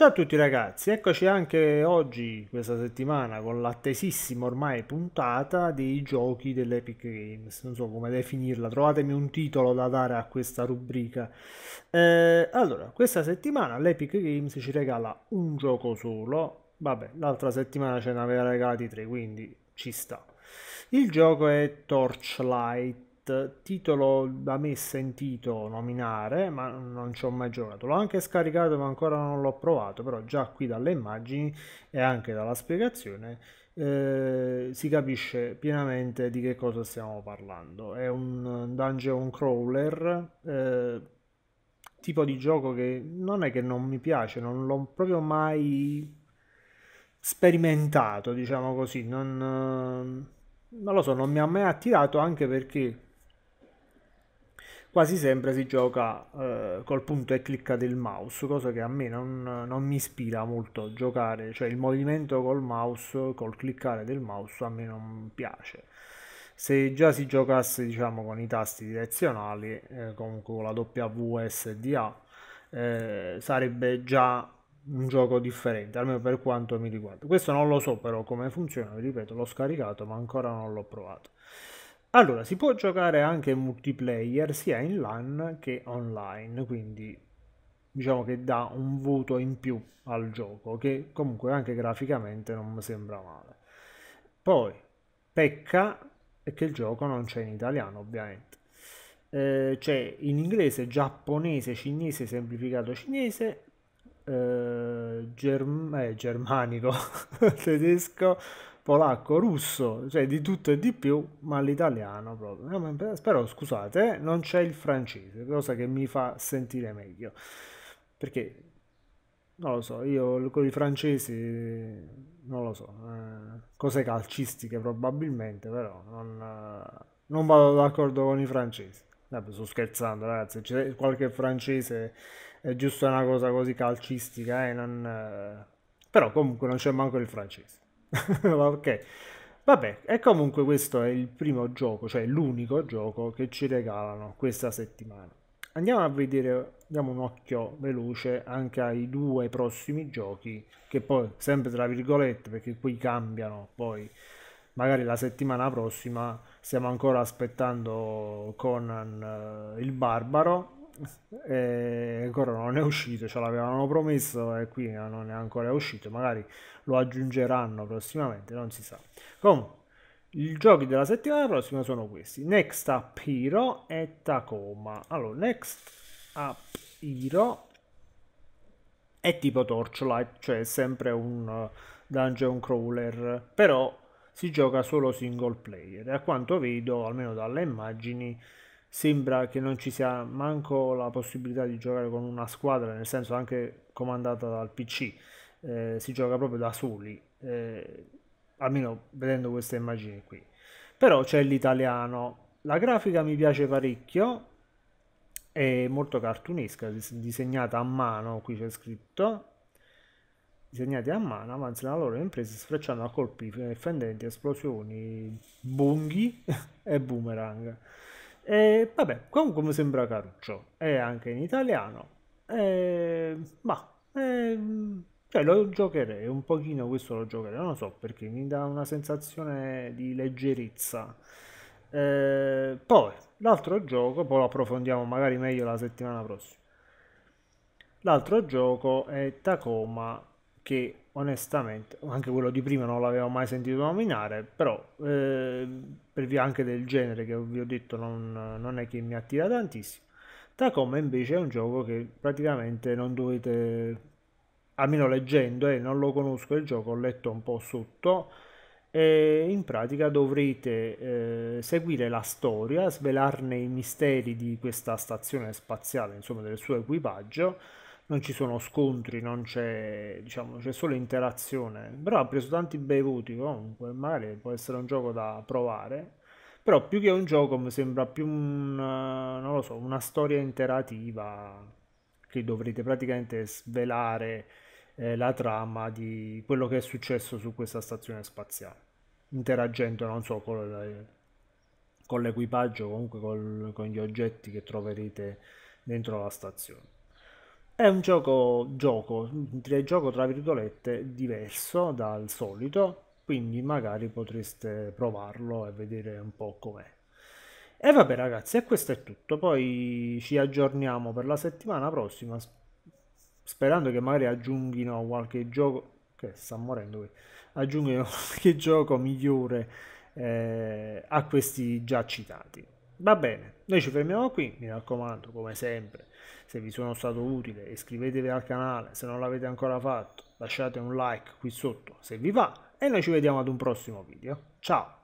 Ciao a tutti ragazzi, eccoci anche oggi, questa settimana, con l'attesissima ormai puntata dei giochi dell'Epic Games, non so come definirla, trovatemi un titolo da dare a questa rubrica. Eh, allora, questa settimana l'Epic Games ci regala un gioco solo, vabbè, l'altra settimana ce ne aveva regalati tre, quindi ci sta. Il gioco è Torchlight titolo da me sentito nominare, ma non ci ho mai giocato. L'ho anche scaricato, ma ancora non l'ho provato, però già qui dalle immagini e anche dalla spiegazione eh, si capisce pienamente di che cosa stiamo parlando. È un dungeon crawler, eh, tipo di gioco che non è che non mi piace, non l'ho proprio mai sperimentato, diciamo così, non, eh, non lo so, non mi ha mai attirato anche perché quasi sempre si gioca eh, col punto e clicca del mouse, cosa che a me non, non, mi ispira molto giocare, cioè il movimento col mouse, col cliccare del mouse a me non piace. Se già si giocasse diciamo con i tasti direzionali, eh, comunque con la WSDA, eh, sarebbe già un gioco differente, almeno per quanto mi riguarda. Questo non lo so però come funziona, vi ripeto, l'ho scaricato ma ancora non l'ho provato. Allora, si può giocare anche multiplayer sia in LAN che online, quindi diciamo che dà un voto in più al gioco, che comunque anche graficamente non mi sembra male. Poi, pecca è che il gioco non c'è in italiano, ovviamente. Eh, c'è in inglese, giapponese, cinese, semplificato cinese, eh, germ- eh, germanico, tedesco, polacco, russo, cioè di tutto e di più, ma l'italiano proprio. Eh, però scusate, eh, non c'è il francese, cosa che mi fa sentire meglio. Perché, non lo so, io con i francesi, non lo so, eh, cose calcistiche probabilmente, però non, eh, non vado d'accordo con i francesi. Vabbè, sto scherzando, ragazzi. C'è qualche francese è giusto una cosa così calcistica, eh? Non, eh... però comunque non c'è manco il francese. ok. Vabbè, e comunque questo è il primo gioco, cioè l'unico gioco che ci regalano questa settimana. Andiamo a vedere, diamo un occhio veloce anche ai due prossimi giochi, che poi, sempre tra virgolette, perché qui cambiano, poi magari la settimana prossima stiamo ancora aspettando Conan uh, il Barbaro, e eh, ancora non è uscito, ce l'avevano promesso e qui non è ancora uscito, magari lo aggiungeranno prossimamente, non si sa. Comunque, i giochi della settimana prossima sono questi, Next Up Hero e Tacoma. Allora, Next Up Hero è tipo Torchlight, cioè sempre un uh, dungeon crawler, però si gioca solo single player e a quanto vedo, almeno dalle immagini, sembra che non ci sia manco la possibilità di giocare con una squadra, nel senso anche comandata dal PC, eh, si gioca proprio da soli, eh, almeno vedendo queste immagini qui. Però c'è l'italiano, la grafica mi piace parecchio, è molto cartunesca, disegnata a mano, qui c'è scritto, disegnati a mano, avanzano la loro impresa sfrecciando a colpi eh, fendenti, esplosioni, bunghi e boomerang. E vabbè, comunque mi sembra caruccio, è anche in italiano, e, ma e, cioè, lo giocherei un pochino, questo lo giocherei, non lo so perché mi dà una sensazione di leggerezza. E, poi, l'altro gioco, poi lo approfondiamo magari meglio la settimana prossima. L'altro gioco è Tacoma che onestamente, anche quello di prima non l'avevo mai sentito nominare, però eh, per via anche del genere che vi ho detto non, non è che mi attira tantissimo. Tacoma invece è un gioco che praticamente non dovete, almeno leggendo, eh, non lo conosco il gioco, ho letto un po' sotto, e in pratica dovrete eh, seguire la storia, svelarne i misteri di questa stazione spaziale, insomma del suo equipaggio, non ci sono scontri, non c'è, diciamo, c'è solo interazione. Però ha preso tanti bei voti comunque, magari può essere un gioco da provare. Però più che un gioco mi sembra più un, eh, so, una storia interativa che dovrete praticamente svelare eh, la trama di quello che è successo su questa stazione spaziale, interagendo, non so, con, le, con l'equipaggio, comunque col, con gli oggetti che troverete dentro la stazione. È un gioco, gioco, direi gioco tra virgolette, diverso dal solito, quindi magari potreste provarlo e vedere un po' com'è. E vabbè ragazzi, e questo è tutto, poi ci aggiorniamo per la settimana prossima, sperando che magari aggiunghino qualche gioco, che sta morendo qui, aggiunghino qualche gioco migliore eh, a questi già citati. Va bene, noi ci fermiamo qui, mi raccomando, come sempre, se vi sono stato utile iscrivetevi al canale se non l'avete ancora fatto, lasciate un like qui sotto se vi va e noi ci vediamo ad un prossimo video. Ciao!